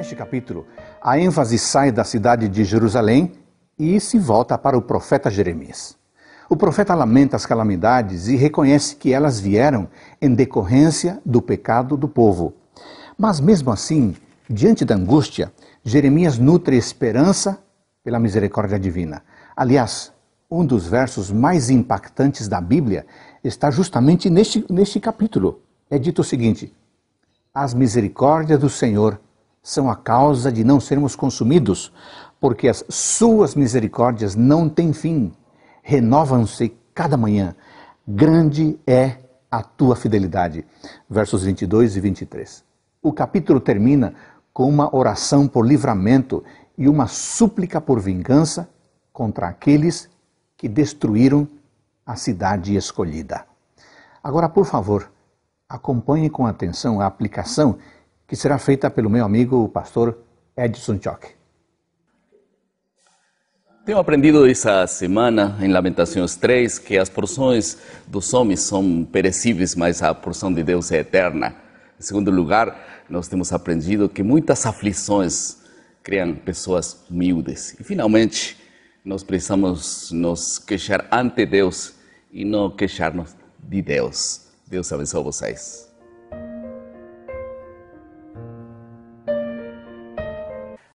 Neste capítulo, a ênfase sai da cidade de Jerusalém e se volta para o profeta Jeremias. O profeta lamenta as calamidades e reconhece que elas vieram em decorrência do pecado do povo. Mas mesmo assim, diante da angústia, Jeremias nutre esperança pela misericórdia divina. Aliás, um dos versos mais impactantes da Bíblia está justamente neste, neste capítulo. É dito o seguinte: As misericórdias do Senhor são a causa de não sermos consumidos, porque as suas misericórdias não têm fim, renovam-se cada manhã. Grande é a tua fidelidade. Versos 22 e 23. O capítulo termina com uma oração por livramento e uma súplica por vingança contra aqueles que destruíram a cidade escolhida. Agora, por favor, acompanhe com atenção a aplicação que será feita pelo meu amigo, o pastor Edson Choque. Tenho aprendido essa semana, em Lamentações 3, que as porções dos homens são perecíveis, mas a porção de Deus é eterna. Em segundo lugar, nós temos aprendido que muitas aflições criam pessoas humildes. E, finalmente, nós precisamos nos queixar ante Deus e não queixar-nos de Deus. Deus abençoe vocês.